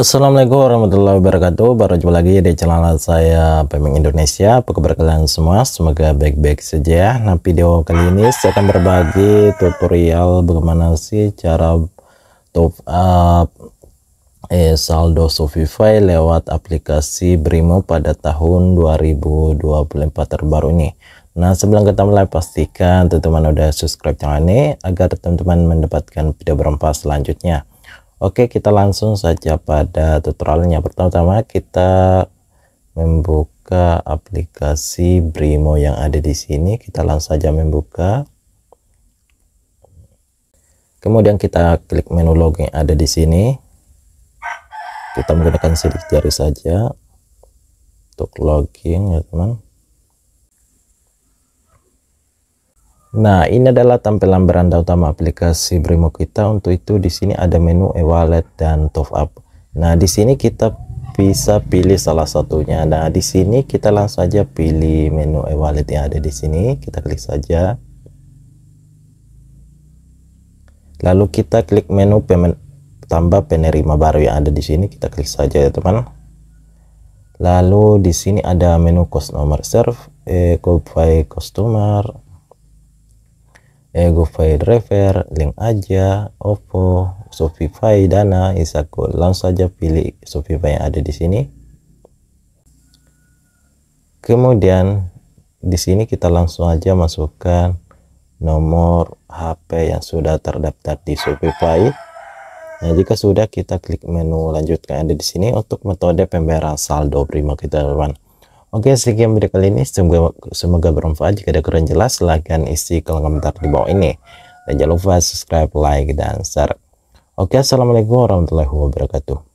Assalamualaikum warahmatullahi wabarakatuh Baru jumpa lagi di channel saya Peming Indonesia Apa kabar kalian semua? Semoga baik-baik saja Nah video kali ini saya akan berbagi tutorial Bagaimana sih cara top up eh, saldo Shopify lewat aplikasi Brimo pada tahun 2024 terbaru ini Nah sebelum kita mulai pastikan teman-teman udah subscribe channel ini Agar teman-teman mendapatkan video berempat selanjutnya Oke, kita langsung saja pada tutorialnya. Pertama-tama kita membuka aplikasi Brimo yang ada di sini. Kita langsung saja membuka. Kemudian kita klik menu login ada di sini. Kita menggunakan sidik jari saja untuk login ya teman. Nah, ini adalah tampilan beranda utama aplikasi Brimo kita. Untuk itu di sini ada menu e-wallet dan top up. Nah, di sini kita bisa pilih salah satunya. Nah, di sini kita langsung saja pilih menu e-wallet yang ada di sini. Kita klik saja. Lalu kita klik menu payment tambah penerima baru yang ada di sini. Kita klik saja ya, teman. Lalu di sini ada menu customer nomor serve, eh, copy customer, ego eh, file Driver, link aja, Oppo, Shopify, Dana, Isako. Langsung aja pilih Shopify yang ada di sini. Kemudian di sini kita langsung aja masukkan nomor HP yang sudah terdaftar di Shopify. Nah, jika sudah kita klik menu lanjutkan ada di sini untuk metode pembayaran saldo Prima kita teman Oke, sekian video kali ini. Semoga, semoga bermanfaat. Jika ada kurang jelas, silahkan isi kolom komentar di bawah ini. Dan jangan lupa subscribe, like, dan share. Oke, Assalamualaikum warahmatullahi wabarakatuh.